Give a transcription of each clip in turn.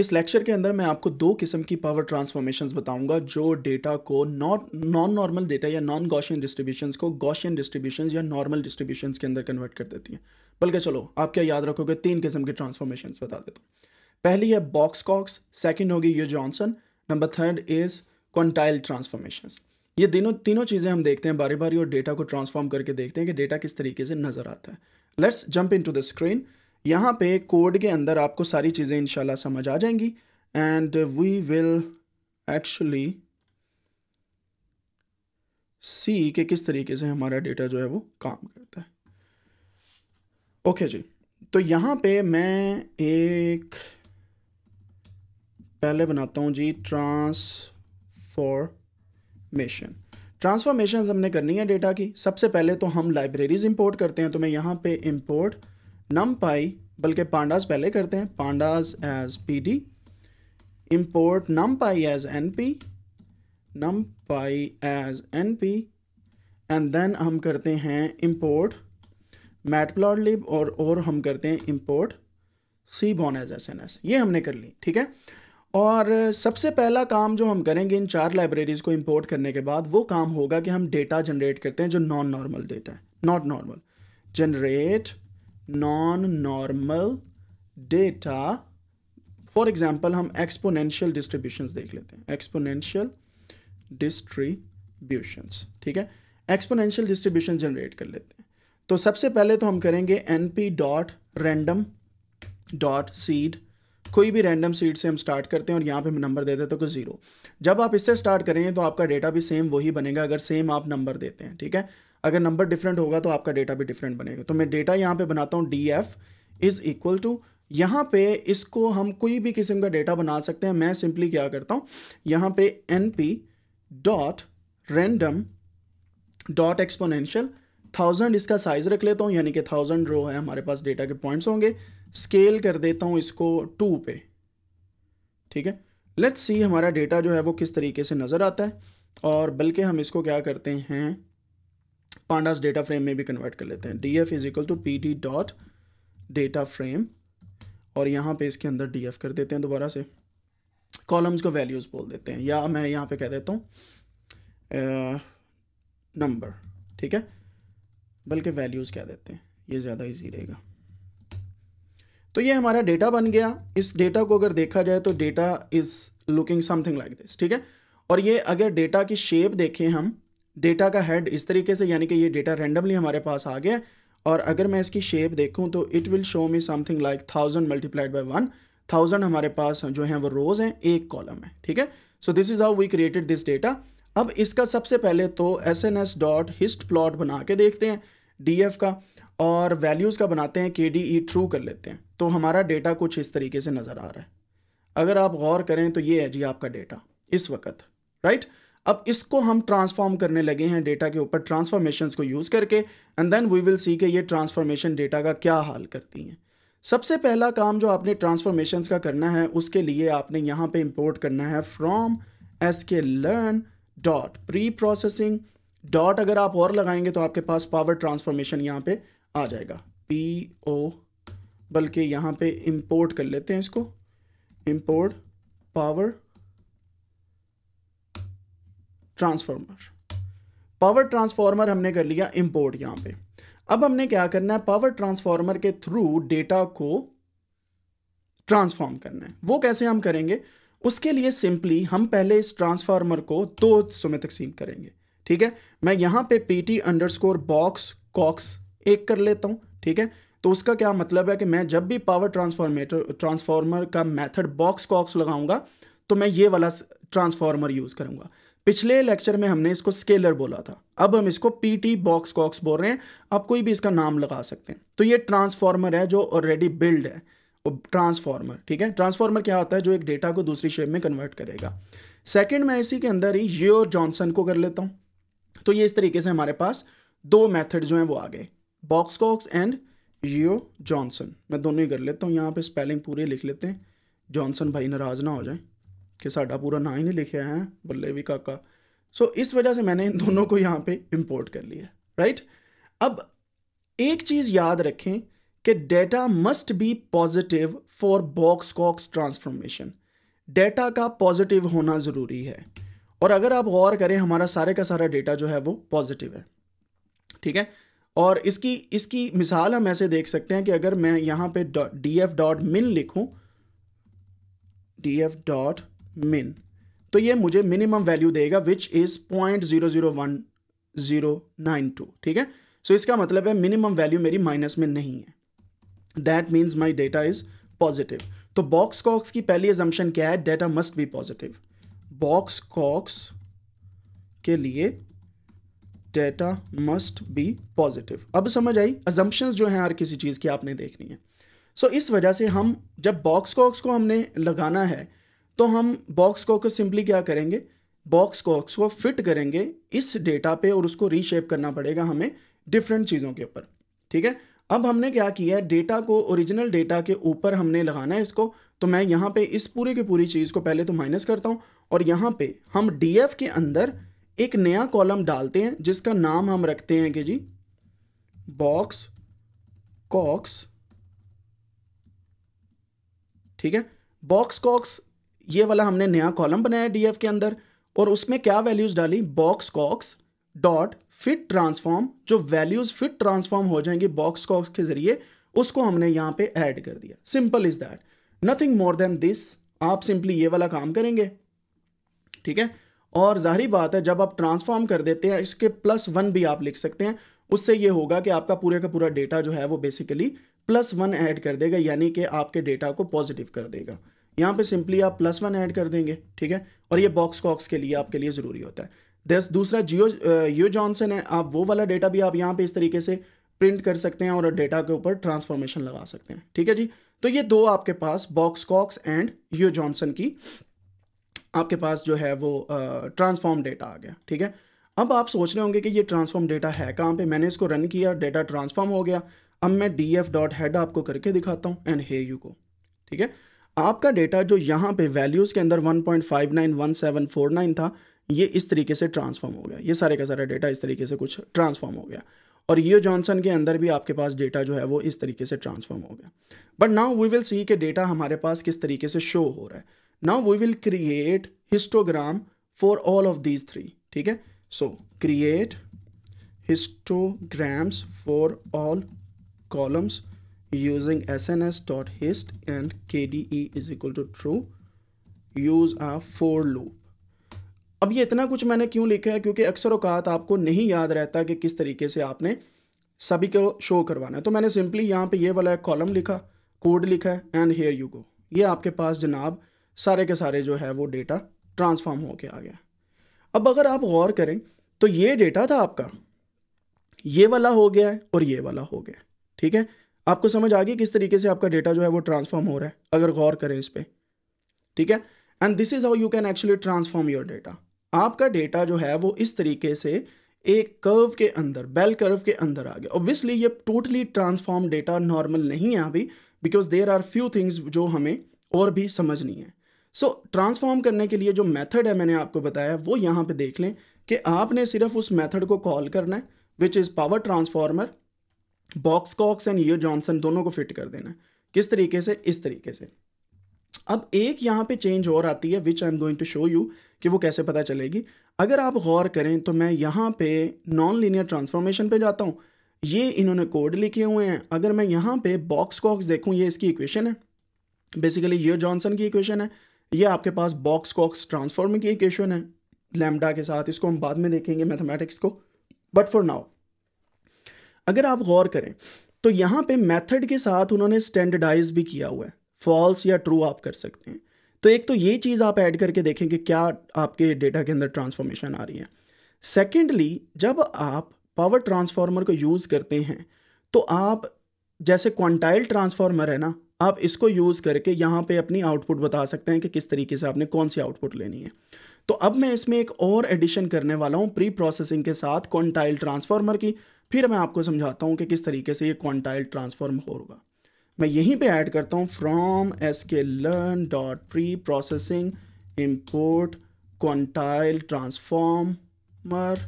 इस लेक्चर के अंदर मैं आपको दो किस्म की पावर ट्रांसफॉर्मेशन बताऊंगा जो डेटा को नॉट नॉन नॉर्मल डेटा या नॉन गॉशियन डिस्ट्रीब्यूशन को गॉशियन डिस्ट्रीब्यूशन या नॉर्मल डिस्ट्रीब्यूशन के अंदर कन्वर्ट कर देती है बल्कि चलो आप क्या याद रखोगे तीन किस्म की ट्रांसफॉर्मेशन बता देता हूँ पहली है बॉक्स कॉक्स सेकेंड होगी Yeo Johnson number third is quantile transformation ये दिनों तीनों चीज़ें हम देखते हैं बारी बारी और डेटा को ट्रांसफॉर्म करके देखते हैं कि डेटा किस तरीके से नज़र आता है let's jump into the screen यहाँ पे कोड के अंदर आपको सारी चीज़ें इनशाला समझ आ जाएंगी and we will actually see के किस तरीके से हमारा डेटा जो है वो काम करता है ओके okay जी तो यहाँ पे मैं एक पहले बनाता हूँ जी ट्रांसफॉर्मेशन ट्रांसफॉर्मेशन हमने करनी है डेटा की सबसे पहले तो हम लाइब्रेरीज इंपोर्ट करते हैं तो मैं यहाँ पे इंपोर्ट नम पाई बल्कि पांडास पहले करते हैं pandas as P D import NumPy as N P NumPy as N P and then हम करते हैं इम्पोर्ट मैट लिब और और हम करते हैं इम्पोर्ट सी बॉन एज एस एन एस ये हमने कर ली ठीक है और सबसे पहला काम जो हम करेंगे इन चार लाइब्रेरीज़ को इंपोर्ट करने के बाद वो काम होगा कि हम डेटा जनरेट करते हैं जो नॉन नॉर्मल डेटा है not normal generate non normal data for example हम एक्सपोनेंशियल डिस्ट्रीब्यूशन देख लेते हैं एक्सपोनेंशियल डिस्ट्रीब्यूशन ठीक है एक्सपोनेंशियल डिस्ट्रीब्यूशन जनरेट कर लेते हैं तो सबसे पहले तो हम करेंगे N P dot random dot seed कोई भी रैंडम सीट से हम स्टार्ट करते हैं और यहाँ पे हम नंबर दे देते हैं तो ज़ीरो जब आप इससे स्टार्ट करेंगे तो आपका डेटा भी सेम वही बनेगा अगर सेम आप नंबर देते हैं ठीक है अगर नंबर डिफरेंट होगा तो आपका डेटा भी डिफरेंट बनेगा तो मैं डेटा यहाँ पे बनाता हूँ D F is equal to यहाँ पे इसको हम कोई भी किस्म का डेटा बना सकते हैं मैं सिंपली क्या करता हूँ यहाँ पे N P dot random dot exponential thousand इसका साइज़ रख लेता हूँ यानी कि थाउजेंड रो है हमारे पास डेटा के पॉइंट्स होंगे स्केल कर देता हूँ इसको टू पे ठीक है लेट्स सी हमारा डेटा जो है वो किस तरीके से नज़र आता है और बल्कि हम इसको क्या करते हैं पांडास डेटा फ्रेम में भी कन्वर्ट कर लेते हैं D F is equal to P D dot data frame और यहाँ पे इसके अंदर डी एफ कर देते हैं दोबारा से कॉलम्स को वैल्यूज़ बोल देते हैं या मैं यहाँ पे कह देता हूँ नंबर ठीक है बल्कि वैल्यूज़ कह देते हैं ये ज़्यादा ईजी रहेगा तो ये हमारा डेटा बन गया इस डेटा को अगर देखा जाए तो data is looking something like this ठीक है और ये अगर डेटा की शेप देखें हम डेटा का हेड इस तरीके से यानी कि ये डेटा रेंडमली हमारे पास आ गया और अगर मैं इसकी शेप देखूँ तो it will show me something like thousand multiplied by one thousand हमारे पास जो हैं वो रोज़ हैं एक कॉलम है ठीक है so this is how we created this data अब इसका सबसे पहले तो S N S dot hist plot बना के देखते हैं डी एफ का और वैल्यूज़ का बनाते हैं के डी ई ट्रू कर लेते हैं तो हमारा डेटा कुछ इस तरीके से नज़र आ रहा है अगर आप गौर करें तो ये है जी आपका डेटा इस वक्त राइट अब इसको हम ट्रांसफॉर्म करने लगे हैं डेटा के ऊपर ट्रांसफॉर्मेशन को यूज़ करके and then we will see के ये ट्रांसफॉर्मेशन डेटा का क्या हाल करती हैं सबसे पहला काम जो आपने ट्रांसफॉर्मेशन का करना है उसके लिए आपने यहाँ पे इम्पोर्ट करना है from S K learn dot preprocessing dot अगर आप और लगाएंगे तो आपके पास पावर ट्रांसफॉर्मेशन यहाँ पे आ जाएगा पी ओ बल्कि यहाँ पे इंपोर्ट कर लेते हैं इसको import power transformer power transformer हमने कर लिया इंपोर्ट यहाँ पे अब हमने क्या करना है पावर ट्रांसफार्मर के थ्रू डेटा को ट्रांसफॉर्म करना है वो कैसे हम करेंगे उसके लिए सिंपली हम पहले इस ट्रांसफार्मर को दो हिस्सों में तकसीम करेंगे ठीक है मैं यहाँ पे P T underscore box cox एक कर लेता हूँ ठीक है तो उसका क्या मतलब है कि मैं जब भी पावर ट्रांसफॉर्मेटर ट्रांसफॉर्मर का मेथड बॉक्स कॉक्स लगाऊंगा तो मैं ये वाला ट्रांसफॉर्मर यूज़ करूँगा पिछले लेक्चर में हमने इसको स्केलर बोला था अब हम इसको पी टी बॉक्स कॉक्स बोल रहे हैं आप कोई भी इसका नाम लगा सकते हैं तो ये ट्रांसफॉर्मर है जो ऑलरेडी बिल्ड है ट्रांसफार्मर ट्रांसफॉर्मर ठीक है ट्रांसफॉर्मर क्या होता है जो एक डेटा को दूसरी शेप में कन्वर्ट करेगा सेकंड मैं इसी के अंदर ही ये और जॉनसन को कर लेता हूँ तो ये इस तरीके से हमारे पास दो मेथड जो हैं वो आ गए Box Cox and Yeo Johnson मैं दोनों ही कर लेता हूँ यहाँ पे स्पेलिंग पूरी लिख लेते हैं जॉनसन भाई नाराज़ ना हो जाए कि साढ़ा पूरा ना ही नहीं लिखे हैं बल्ले भी काका सो so, इस वजह से मैंने इन दोनों को यहाँ पे इम्पोर्ट कर लिया राइट अब एक चीज़ याद रखें कि data must be positive for Box Cox transformation data का पॉजिटिव होना ज़रूरी है और अगर आप गौर करें हमारा सारे का सारा डेटा जो है वो पॉजिटिव है ठीक है और इसकी इसकी मिसाल हम ऐसे देख सकते हैं कि अगर मैं यहाँ पे डी एफ डॉट मिन लिखूँ डी एफ डॉट मिन तो ये मुझे मिनिमम वैल्यू देगा which is point zero zero one zero nine two ठीक है सो so इसका मतलब है मिनिमम वैल्यू मेरी माइनस में नहीं है that means my data is positive तो बॉक्स कॉक्स की पहली एजम्पन क्या है data must be positive Box Cox के लिए डेटा मस्ट बी पॉजिटिव अब समझ आई अजम्पन्स जो हैं हर किसी चीज़ की आपने देखनी है सो so, इस वजह से हम जब बॉक्स कॉक्स को हमने लगाना है तो हम बॉक्स कॉक को सिंपली क्या करेंगे बॉक्स कॉक्स को फिट करेंगे इस डेटा पे और उसको रीशेप करना पड़ेगा हमें डिफरेंट चीज़ों के ऊपर ठीक है अब हमने क्या किया है डेटा को ओरिजिनल डेटा के ऊपर हमने लगाना है इसको तो मैं यहाँ पे इस पूरे की पूरी चीज़ को पहले तो माइनस करता हूँ और यहाँ पे हम df के अंदर एक नया कॉलम डालते हैं जिसका नाम हम रखते हैं कि जी बॉक्स कॉक्स ठीक है बॉक्स कॉक्स ये वाला हमने नया कॉलम बनाया डीएफ के अंदर और उसमें क्या वैल्यूज डाली Box Cox dot fit transform जो वैल्यूज फिट ट्रांसफॉर्म हो जाएंगे बॉक्स कॉक्स के जरिए उसको हमने यहां पे ऐड कर दिया simple is that nothing more than this आप सिंपली ये वाला काम करेंगे ठीक है और जाहरी बात है जब आप ट्रांसफॉर्म कर देते हैं इसके प्लस वन भी आप लिख सकते हैं उससे ये होगा कि आपका पूरे का पूरा डेटा जो है वो बेसिकली प्लस वन ऐड कर देगा यानी कि आपके डेटा को पॉजिटिव कर देगा यहाँ पे सिंपली आप प्लस वन ऐड कर देंगे ठीक है और ये बॉक्स कॉक्स के लिए आपके लिए ज़रूरी होता है दस दूसरा जियो यो जॉनसन है आप वो वाला डेटा भी आप यहाँ पर इस तरीके से प्रिंट कर सकते हैं और डेटा के ऊपर ट्रांसफॉर्मेशन लगा सकते हैं ठीक है जी तो ये दो आपके पास Box Cox and Yeo Johnson की आपके पास जो है वो ट्रांसफॉर्म डेटा आ गया ठीक है अब आप सोच रहे होंगे कि ये ट्रांसफॉर्म डेटा है कहाँ पे मैंने इसको रन किया डेटा ट्रांसफॉर्म हो गया अब मैं डी एफ डॉट हेड आपको करके दिखाता हूँ एंड हे यू को ठीक है आपका डेटा जो यहाँ पे वैल्यूज़ के अंदर 1.591749 था ये इस तरीके से ट्रांसफॉर्म हो गया ये सारे का सारा डेटा इस तरीके से कुछ ट्रांसफॉर्म हो गया और ये जॉनसन के अंदर भी आपके पास डेटा जो है वो इस तरीके से ट्रांसफॉर्म हो गया but now we will see के डेटा हमारे पास किस तरीके से शो हो रहा है now we will create histogram for all of these three ठीक है so create histograms for all columns using sns.hist and kde is equal to true use a for loop अब ये इतना कुछ मैंने क्यों लिखा है क्योंकि अक्सर औकात आपको नहीं याद रहता कि किस तरीके से आपने सभी को शो करवाना है तो मैंने सिंपली यहाँ पे ये वाला एक कॉलम लिखा कोड लिखा है एंड हेयर यू गो ये आपके पास जनाब सारे के सारे जो है वो डेटा ट्रांसफॉर्म होके आ गया अब अगर आप गौर करें तो ये डेटा था आपका ये वाला हो गया है और ये वाला हो गया ठीक है आपको समझ आ गई किस तरीके से आपका डेटा जो है वो ट्रांसफॉर्म हो रहा है अगर गौर करें इस पर ठीक है and this is how you can actually transform your data आपका डेटा जो है वो इस तरीके से एक कर्व के अंदर बेल कर्व के अंदर आ गया ऑब्वियसली ये टोटली ट्रांसफॉर्म डेटा नॉर्मल नहीं है अभी because there are few things जो हमें और भी समझनी है सो so, ट्रांसफॉर्म करने के लिए जो मेथड है मैंने आपको बताया वो यहाँ पे देख लें कि आपने सिर्फ उस मेथड को कॉल करना है which is power transformer Box Cox and Yeo Johnson दोनों को फिट कर देना है किस तरीके से इस तरीके से अब एक यहाँ पे चेंज और आती है which I am going to show you कि वो कैसे पता चलेगी अगर आप गौर करें तो मैं यहाँ पे नॉन लीनियर ट्रांसफॉर्मेशन पे जाता हूँ ये इन्होंने कोड लिखे हुए हैं अगर मैं यहाँ पे बॉक्स कॉक्स देखूँ ये इसकी इक्वेशन है बेसिकली ये जॉनसन की इक्वेशन है ये आपके पास बॉक्स कॉक्स ट्रांसफॉर्म की इक्वेशन है लैमडा के साथ इसको हम बाद में देखेंगे मैथमेटिक्स को बट फॉर नाउ अगर आप गौर करें तो यहाँ पे मेथड के साथ उन्होंने स्टैंडर्डाइज भी किया हुआ है फॉल्स या ट्रू आप कर सकते हैं तो एक तो ये चीज़ आप ऐड करके देखें कि क्या आपके डेटा के अंदर ट्रांसफॉर्मेशन आ रही है सेकेंडली जब आप पावर ट्रांसफार्मर को यूज़ करते हैं तो आप जैसे क्वांटाइल ट्रांसफार्मर है ना आप इसको यूज़ करके यहाँ पे अपनी आउटपुट बता सकते हैं कि किस तरीके से आपने कौन सी आउटपुट लेनी है तो अब मैं इसमें एक और एडिशन करने वाला हूँ प्री प्रोसेसिंग के साथ क्वांटाइल ट्रांसफार्मर की फिर मैं आपको समझाता हूँ कि किस तरीके से ये क्वांटाइल ट्रांसफॉर्म होगा मैं यहीं पे ऐड करता हूँ from S K learn dot preprocessing import quantile transformer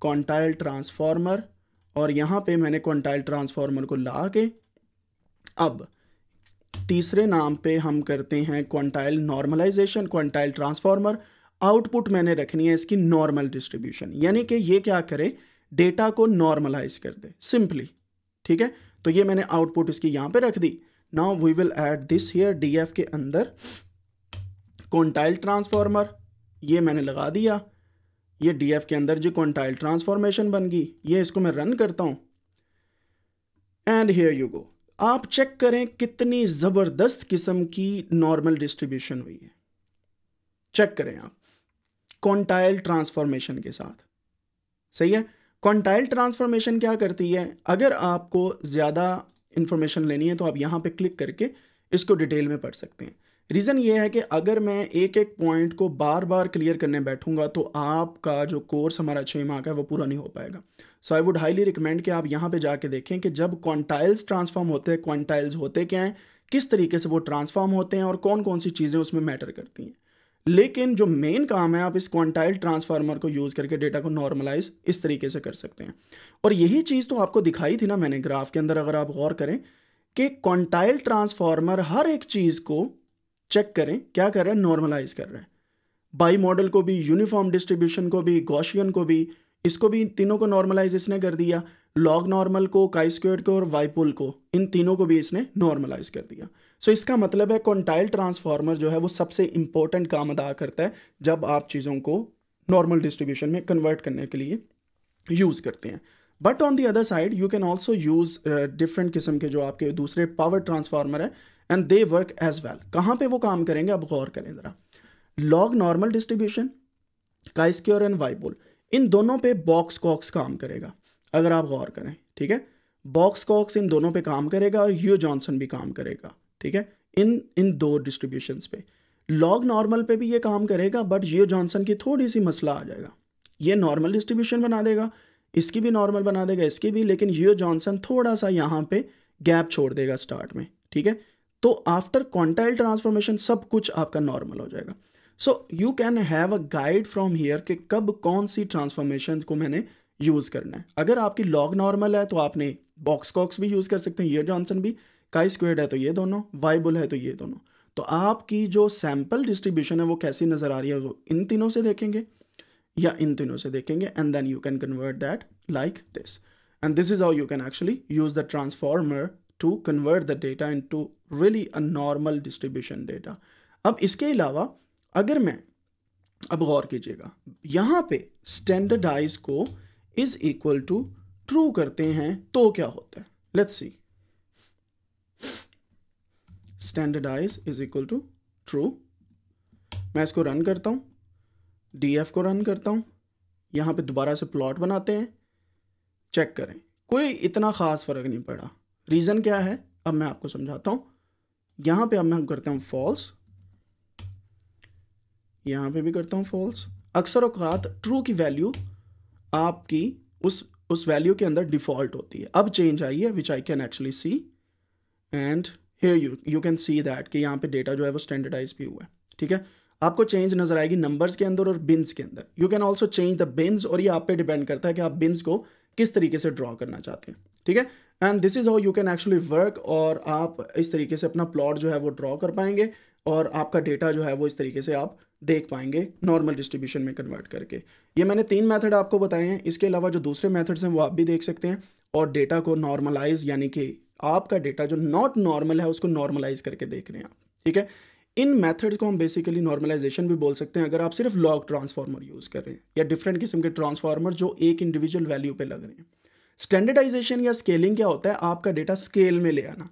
quantile transformer और यहाँ पे मैंने क्वांटाइल ट्रांसफार्मर को ला के अब तीसरे नाम पे हम करते हैं quantile normalization quantile transformer output मैंने रखनी है इसकी नॉर्मल डिस्ट्रीब्यूशन यानी कि ये क्या करे डेटा को नॉर्मलाइज कर दे सिंपली ठीक है तो ये मैंने आउटपुट इसकी यहाँ पे रख दी now we will add this here D के अंदर क्वांटाइल ट्रांसफार्मर ये मैंने लगा दिया ये डी एफ के अंदर जी क्वेंटाइल ट्रांसफॉर्मेशन बन गई ये इसको मैं रन करता हूँ एंड हेयर यू गो आप चेक करें कितनी ज़बरदस्त किस्म की नॉर्मल डिस्ट्रीब्यूशन हुई है चेक करें आप क्वांटाइल ट्रांसफॉर्मेशन के साथ सही है क्वांटाइल ट्रांसफॉर्मेशन क्या करती है अगर आपको ज़्यादा इंफॉर्मेशन लेनी है तो आप यहाँ पे क्लिक करके इसको डिटेल में पढ़ सकते हैं रीज़न ये है कि अगर मैं एक एक पॉइंट को बार बार क्लियर करने बैठूंगा तो आपका जो कोर्स हमारा छः माह का है वो पूरा नहीं हो पाएगा so I would highly recommend कि आप यहाँ पे जाके देखें कि जब क्वांटाइल्स ट्रांसफॉर्म होते हैं क्वांटाइल्स होते क्या हैं किस तरीके से वो ट्रांसफॉर्म होते हैं और कौन कौन सी चीज़ें उसमें मैटर करती हैं लेकिन जो मेन काम है आप इस क्वांटाइल ट्रांसफार्मर को यूज़ करके डेटा को नॉर्मलाइज इस तरीके से कर सकते हैं और यही चीज़ तो आपको दिखाई थी ना मैंने ग्राफ के अंदर अगर आप गौर करें कि क्वांटाइल ट्रांसफार्मर हर एक चीज़ को चेक करें क्या कर रहा है नॉर्मलाइज कर रहा है बाई मॉडल को भी यूनिफॉर्म डिस्ट्रीब्यूशन को भी गोशियन को भी इसको भी इन तीनों को नॉर्मलाइज इसने कर दिया लॉग नॉर्मल को काई स्क्वेयर को और वाइपुल को इन तीनों को भी इसने नॉर्मलाइज कर दिया सो so, इसका मतलब है कॉन्टाइल ट्रांसफार्मर जो है वो सबसे इंपॉर्टेंट काम अदा करता है जब आप चीज़ों को नॉर्मल डिस्ट्रीब्यूशन में कन्वर्ट करने के लिए यूज़ करते हैं but on the other side you can also use different किस्म के जो आपके दूसरे पावर ट्रांसफार्मर है and they work as well कहाँ पे वो काम करेंगे अब गौर करें ज़रा log normal distribution chi square and Weibull इन दोनों पे बॉक्स कॉक्स काम करेगा अगर आप गौर करें ठीक है बॉक्स कॉक्स इन दोनों पे काम करेगा और यू जॉनसन भी काम करेगा ठीक है इन इन दो डिस्ट्रीब्यूशन पे लॉग नॉर्मल पे भी ये काम करेगा बट यू जॉनसन की थोड़ी सी मसला आ जाएगा ये नॉर्मल डिस्ट्रीब्यूशन बना देगा इसकी भी नॉर्मल बना देगा इसकी भी लेकिन यो जॉनसन थोड़ा सा यहाँ पे गैप छोड़ देगा स्टार्ट में ठीक है तो आफ्टर क्वांटाइल ट्रांसफॉर्मेशन सब कुछ आपका नॉर्मल हो जाएगा so you can have a guide from here कि कब कौन सी ट्रांसफॉर्मेशन को मैंने यूज़ करना है अगर आपकी लॉग नॉर्मल है तो आपने बॉक्स कॉक्स भी यूज़ कर सकते हैं ये जॉनसन भी काई स्क्वेड है तो ये दोनों वाइबुल है तो ये दोनों तो आपकी जो सैम्पल डिस्ट्रीब्यूशन है वो कैसी नज़र आ रही है वो इन तीनों से देखेंगे या इन तीनों से देखेंगे and then you can convert that like this this is how you can actually use the transformer to convert the data into really a normal distribution data अब इसके अलावा अगर मैं अब गौर कीजिएगा यहाँ पे स्टैंडर्डाइज को इज इक्वल टू ट्रू करते हैं तो क्या होता है let's see standardize is equal to true मैं इसको रन करता हूं डी एफ को रन करता हूँ यहाँ पे दोबारा से प्लॉट बनाते हैं चेक करें कोई इतना ख़ास फ़र्क नहीं पड़ा रीज़न क्या है अब मैं आपको समझाता हूँ यहाँ पे अब मैं करता हूँ फॉल्स यहाँ पे भी करता हूँ फॉल्स अक्सर अवकात ट्रू की वैल्यू आपकी उस उस वैल्यू के अंदर डिफ़ॉल्ट होती है अब चेंज आई है which I can actually see and here you you can see that कि यहाँ पे डेटा जो है वो स्टैंडर्डाइज भी हुआ है ठीक है आपको चेंज नजर आएगी नंबर्स के अंदर और बिन्स के अंदर you can also change the bins और ये आप पे डिपेंड करता है कि आप बिन्स को किस तरीके से ड्रॉ करना चाहते हैं ठीक है and this is how you can actually work और आप इस तरीके से अपना प्लॉट जो है वो ड्रॉ कर पाएंगे और आपका डेटा जो है वो इस तरीके से आप देख पाएंगे नॉर्मल डिस्ट्रीब्यूशन में कन्वर्ट करके ये मैंने तीन मेथड आपको बताए हैं इसके अलावा जो दूसरे मेथड्स हैं वो आप भी देख सकते हैं और डेटा को नॉर्मलाइज यानी कि आपका डेटा जो नॉट नॉर्मल है उसको नॉर्मलाइज करके देख रहे हैं आप ठीक है इन मेथड्स को हम बेसिकली नॉर्मलाइजेशन भी बोल सकते हैं अगर आप सिर्फ लॉग ट्रांसफार्मर यूज़ कर रहे हैं या डिफरेंट किस्म के ट्रांसफार्मर जो एक इंडिविजुअल वैल्यू पे लग रहे हैं स्टैंडर्डाइजेशन या स्केलिंग क्या होता है आपका डेटा स्केल में ले आना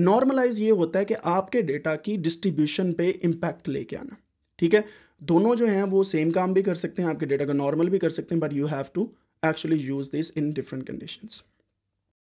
नॉर्मलाइज ये होता है कि आपके डेटा की डिस्ट्रीब्यूशन पे इम्पैक्ट लेके आना ठीक है दोनों जो हैं वो सेम काम भी कर सकते हैं आपके डेटा का नॉर्मल भी कर सकते हैं but you have to actually use this in different conditions